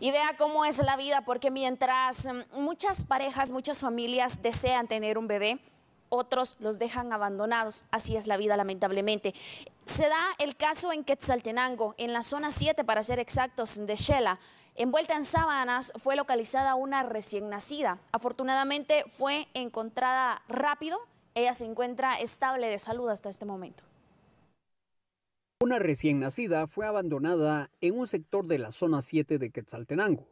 y vea cómo es la vida, porque mientras mm, muchas parejas, muchas familias desean tener un bebé, otros los dejan abandonados. Así es la vida, lamentablemente. Se da el caso en Quetzaltenango, en la zona 7, para ser exactos, de Shela. Envuelta en sábanas fue localizada una recién nacida. Afortunadamente fue encontrada rápido. Ella se encuentra estable de salud hasta este momento. Una recién nacida fue abandonada en un sector de la zona 7 de Quetzaltenango.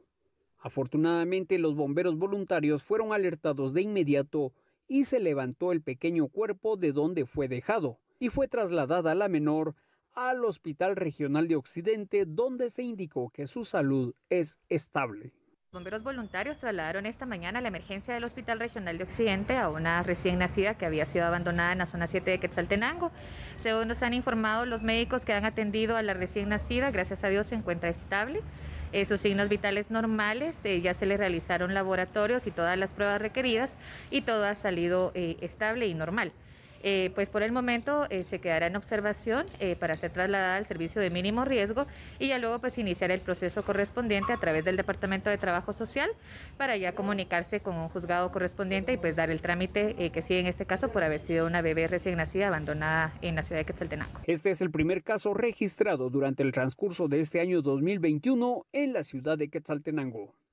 Afortunadamente, los bomberos voluntarios fueron alertados de inmediato y se levantó el pequeño cuerpo de donde fue dejado y fue trasladada la menor al Hospital Regional de Occidente, donde se indicó que su salud es estable. Bomberos voluntarios trasladaron esta mañana la emergencia del Hospital Regional de Occidente a una recién nacida que había sido abandonada en la zona 7 de Quetzaltenango. Según nos han informado los médicos que han atendido a la recién nacida, gracias a Dios se encuentra estable. Eh, sus signos vitales normales, eh, ya se le realizaron laboratorios y todas las pruebas requeridas y todo ha salido eh, estable y normal. Eh, pues por el momento eh, se quedará en observación eh, para ser trasladada al servicio de mínimo riesgo y ya luego pues iniciar el proceso correspondiente a través del Departamento de Trabajo Social para ya comunicarse con un juzgado correspondiente y pues dar el trámite que sigue en este caso por haber sido una bebé recién nacida abandonada en la ciudad de Quetzaltenango. Este es el primer caso registrado durante el transcurso de este año 2021 en la ciudad de Quetzaltenango.